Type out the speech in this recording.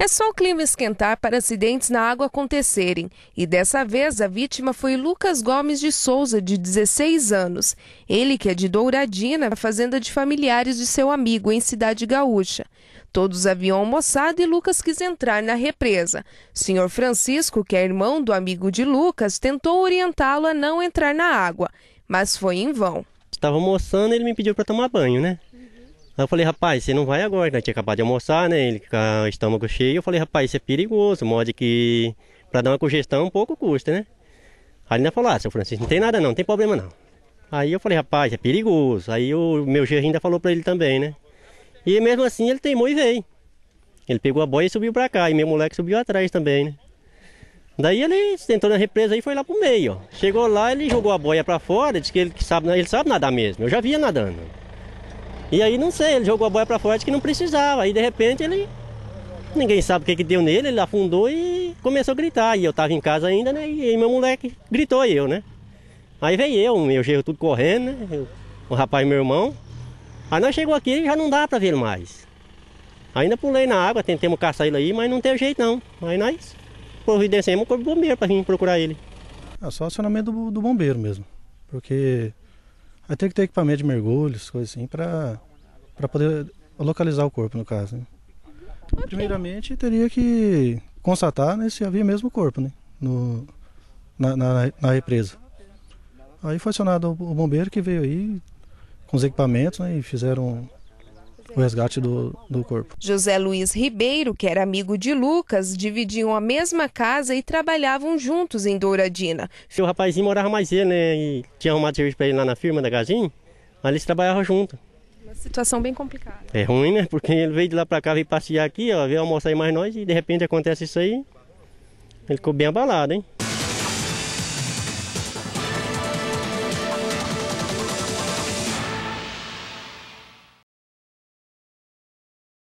É só o clima esquentar para acidentes na água acontecerem. E dessa vez a vítima foi Lucas Gomes de Souza, de 16 anos. Ele que é de Douradina, fazenda de familiares de seu amigo em Cidade Gaúcha. Todos haviam almoçado e Lucas quis entrar na represa. Senhor Francisco, que é irmão do amigo de Lucas, tentou orientá-lo a não entrar na água, mas foi em vão. Estava almoçando, e ele me pediu para tomar banho, né? Aí eu falei, rapaz, você não vai agora, né? tinha acabado de almoçar, né? Ele com o estômago cheio. Eu falei, rapaz, isso é perigoso, modo é que para dar uma congestão um pouco custa, né? Aí ele ainda falou, ah, seu Francisco, não tem nada não, não tem problema não. Aí eu falei, rapaz, é perigoso. Aí o meu gerente ainda falou para ele também, né? E mesmo assim ele teimou e veio. Ele pegou a boia e subiu para cá, e meu moleque subiu atrás também, né? Daí ele tentou na represa e foi lá pro meio, ó. Chegou lá, ele jogou a boia para fora, disse que ele sabe, ele sabe nadar mesmo. Eu já via nadando. E aí não sei, ele jogou a boia para fora, que não precisava. Aí de repente ele. Ninguém sabe o que, que deu nele, ele afundou e começou a gritar. E eu tava em casa ainda, né? E meu moleque gritou eu, né? Aí veio eu, meu gerro tudo correndo, né? Eu, o rapaz e meu irmão. Aí nós chegou aqui já não dá para ver mais. Ainda pulei na água, tentamos caçar ele aí, mas não teve jeito não. Aí nós providenciamos o corpo bombeiro para vir procurar ele. É só acionamento do, do bombeiro mesmo. Porque Aí tem que ter equipamento de mergulhos, coisas assim, para poder localizar o corpo, no caso. Né? Okay. Primeiramente, teria que constatar né, se havia mesmo o corpo né, no, na, na, na, represa. Aí foi acionado o bombeiro que veio aí com os equipamentos né, e fizeram o resgate do, do corpo. José Luiz Ribeiro, que era amigo de Lucas, dividiam a mesma casa e trabalhavam juntos em Douradina. O rapazinho morava mais ele, né? E tinha arrumado serviço para ele lá na firma da Gazin, mas eles trabalhavam junto. Uma situação bem complicada. É ruim, né? Porque ele veio de lá para cá, veio passear aqui, ó, veio almoçar aí mais nós e de repente acontece isso aí. Ele ficou bem abalado, hein?